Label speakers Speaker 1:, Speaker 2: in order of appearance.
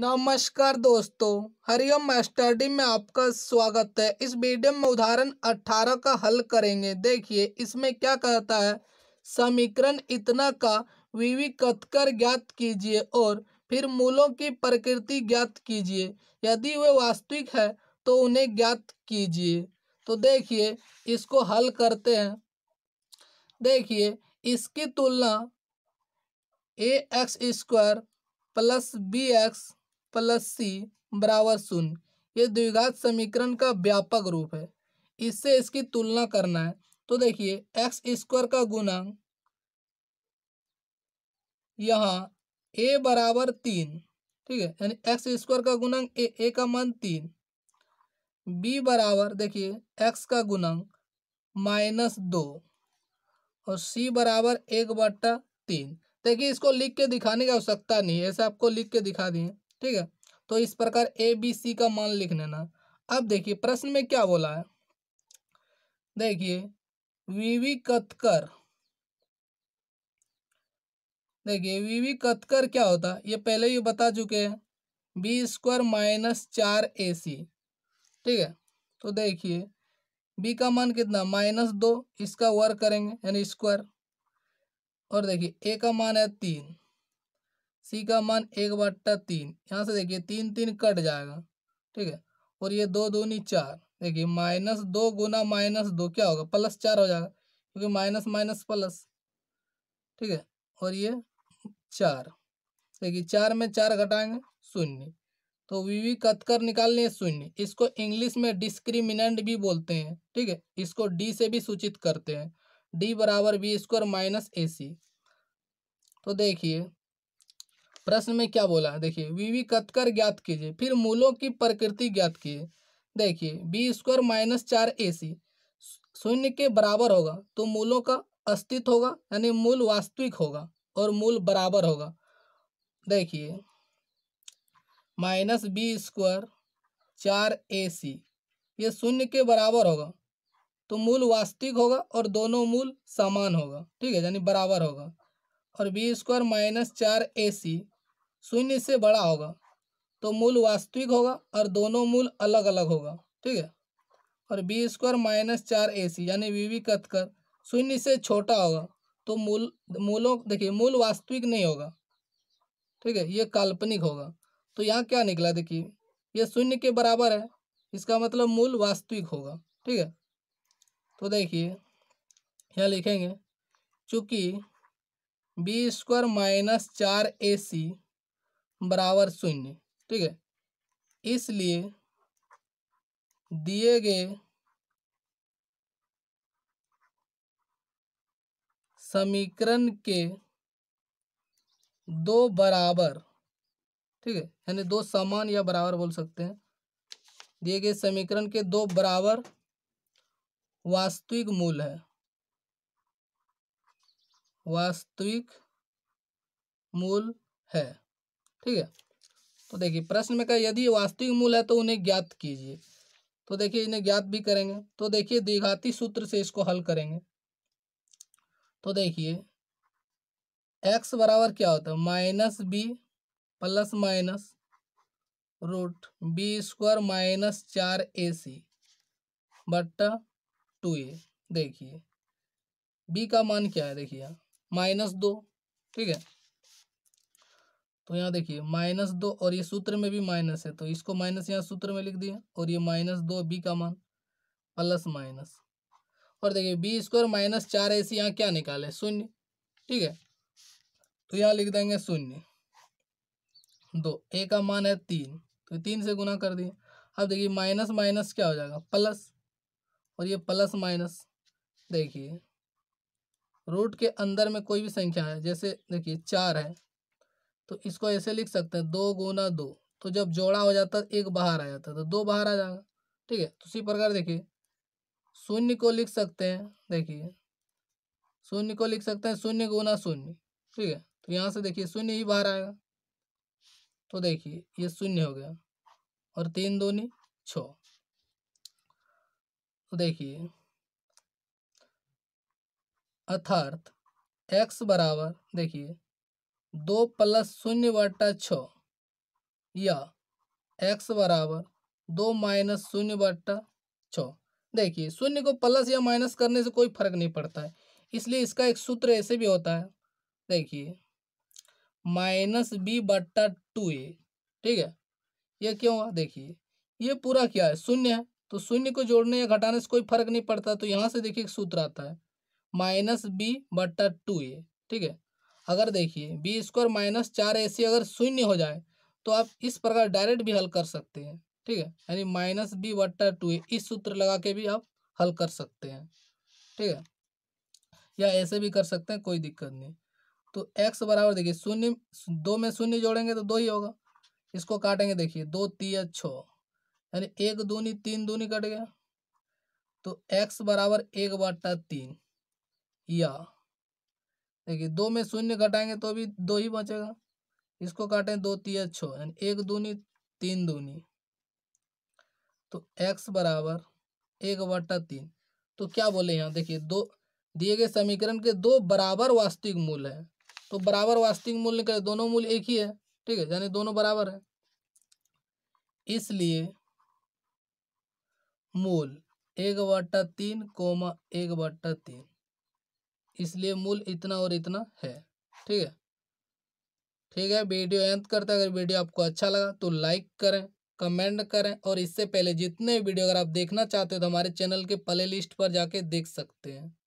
Speaker 1: नमस्कार दोस्तों हरिओम मास्टरडी में आपका स्वागत है इस वीडियो में उदाहरण 18 का हल करेंगे देखिए इसमें क्या कहता है समीकरण इतना का विविकत कर ज्ञात कीजिए और फिर मूलों की प्रकृति ज्ञात कीजिए यदि वे वास्तविक है तो उन्हें ज्ञात कीजिए तो देखिए इसको हल करते हैं देखिए इसकी तुलना A X square plus B X plus C बराबर शून्य ये द्विघात समीकरण का व्यापक रूप है इससे इसकी तुलना करना है तो देखिए एक्स स्क्वायर का गुणांक यहाँ ए बराबर तीन ठीक है यानी एक्स स्क्वायर का गुणांक ए ए का मान तीन बी बराबर देखिए एक्स का गुणांक माइनस दो और सी बराबर एक बट्टा तीन देखिए इसको लिख के दिखाने की आवश्यकता नहीं है ऐसे आपको लिख के दिखा दिए ठीक है तो इस प्रकार ए बी सी का मान लिख लेना अब देखिए प्रश्न में क्या बोला है देखिए वीवी कथकर देखिए वीवी कथकर क्या होता है ये पहले ही बता चुके हैं बी स्क्वायर माइनस चार ए सी ठीक है तो देखिए बी का मान कितना माइनस दो इसका वर्क करेंगे यानी स्क्वायर और देखिए ए का मान है तीन सी का मान एक बट्टा तीन यहाँ से देखिए तीन तीन कट जाएगा ठीक है और ये दो दूनी चार देखिए माइनस दो गुना माइनस दो क्या होगा प्लस चार हो जाएगा क्योंकि माइनस माइनस प्लस ठीक है और ये चार देखिए चार में चार घटाएंगे शून्य तो विवी कतकर निकालनी है शून्य इसको इंग्लिश में डिस्क्रिमिनेंट भी बोलते हैं ठीक है इसको डी से भी सूचित करते हैं डी बराबर B square minus A C तो देखिए प्रश्न में क्या बोला देखिए वीवी कतकर ज्ञात कीजिए फिर मूलों की प्रकृति ज्ञात कीजिए देखिए बी स्क्वायर माइनस चार ए सी शून्य के बराबर होगा तो मूलों का अस्तित्व होगा यानी मूल वास्तविक होगा और मूल बराबर होगा देखिए माइनस बी स्क्वायर चार ए सी ये शून्य के बराबर होगा तो मूल वास्तविक होगा और दोनों मूल समान होगा ठीक है यानी बराबर होगा और बी स्क्वायर माइनस चार ए सी शून्य से बड़ा होगा तो मूल वास्तविक होगा और दोनों मूल अलग अलग होगा ठीक है और बी स्क्वायर माइनस चार ए सी यानी वी वी कथ कर शून्य से छोटा होगा तो मूल मूलों देखिए मूल वास्तविक नहीं होगा ठीक है ये काल्पनिक होगा तो यहाँ क्या निकला देखिए ये शून्य के बराबर है इसका मतलब मूल वास्तविक होगा ठीक है तो देखिए यहाँ लिखेंगे चूँकि बी स्क्वायर माइनस चार ए सी बराबर शून्य ठीक है इसलिए दिए गए समीकरण के दो बराबर ठीक है यानी दो समान या बराबर बोल सकते हैं दिए गए समीकरण के दो बराबर वास्तविक मूल है वास्तविक मूल है ठीक है तो देखिए प्रश्न में कहा यदि वास्तविक मूल है तो उन्हें ज्ञात कीजिए तो देखिए इन्हें ज्ञात भी करेंगे तो देखिए दीघाती सूत्र से इसको हल करेंगे तो देखिए एक्स बराबर क्या होता है minus B plus minus root B square minus चार ए सी बट्टा टू ए देखिए बी का मान क्या है देखिए माइनस दो ठीक है तो यहाँ देखिए माइनस दो और ये सूत्र में भी माइनस है तो इसको माइनस यहाँ सूत्र में लिख दिया और ये माइनस दो बी का मान प्लस माइनस और देखिए बी स्क्वायर माइनस चार ऐसी यहाँ क्या निकाले शून्य ठीक है तो यहाँ लिख देंगे शून्य दो ए का मान है तीन तो तीन से गुना कर दिए अब देखिए माइनस माइनस क्या हो जाएगा प्लस और ये प्लस माइनस देखिए रूट के अंदर में कोई भी संख्या है जैसे देखिए चार है तो इसको ऐसे लिख सकते हैं दो गुना दो तो जब जोड़ा हो जाता है एक बाहर आ जाता है तो दो बाहर आ जाएगा ठीक है तो इसी प्रकार देखिए शून्य को लिख सकते हैं देखिए शून्य को लिख सकते हैं शून्य गुना शून्य ठीक है तो यहाँ से देखिए शून्य ही बाहर आएगा तो देखिए ये शून्य हो गया और तीन दूनी छो तो देखिए अर्थार्थ एक्स बराबर देखिए दो प्लस शून्य बटा छ या एक्स बराबर दो माइनस शून्य बटा छ देखिए शून्य को प्लस या माइनस करने से कोई फर्क नहीं पड़ता है इसलिए इसका एक सूत्र ऐसे भी होता है देखिए माइनस बी बट्टा टू ए ठीक है यह क्यों हुआ देखिए ये पूरा क्या है शून्य है तो शून्य को जोड़ने या घटाने से कोई फर्क नहीं पड़ता तो यहाँ से देखिए एक सूत्र आता है माइनस बी बट्टा टू ए ठीक है अगर देखिए बी स्क्वायर माइनस चार ए सी अगर शून्य हो जाए तो आप इस प्रकार डायरेक्ट भी हल कर सकते हैं ठीक है यानी माइनस बी वट्टा टू ए इस सूत्र लगा के भी आप हल कर सकते हैं ठीक है या ऐसे भी कर सकते हैं कोई दिक्कत नहीं तो एक्स बराबर देखिए शून्य दो में शून्य जोड़ेंगे तो दो ही होगा इसको काटेंगे देखिए दो तीय छः यानी एक दूनी तीन दूनी कट गया तो एक्स बराबर एक बट्टा तीन या देखिए दो में शून्य घटाएंगे तो भी दो ही बचेगा इसको काटें दो तीय छो यानी एक दूनी तीन दूनी तो x बराबर एक बट्टा तीन तो क्या बोले यहाँ देखिए दो दिए गए समीकरण के दो बराबर वास्तविक मूल है तो बराबर वास्तविक मूल निकले दोनों मूल एक ही है ठीक है यानी दोनों बराबर है इसलिए मूल एक बट्टा तीन कोमा एक बट्टा तीन इसलिए मूल इतना और इतना है ठीक है ठीक है वीडियो अंत करते अगर वीडियो आपको अच्छा लगा तो लाइक करें कमेंट करें और इससे पहले जितने वीडियो अगर आप देखना चाहते हो तो हमारे चैनल के प्ले लिस्ट पर जाके देख सकते हैं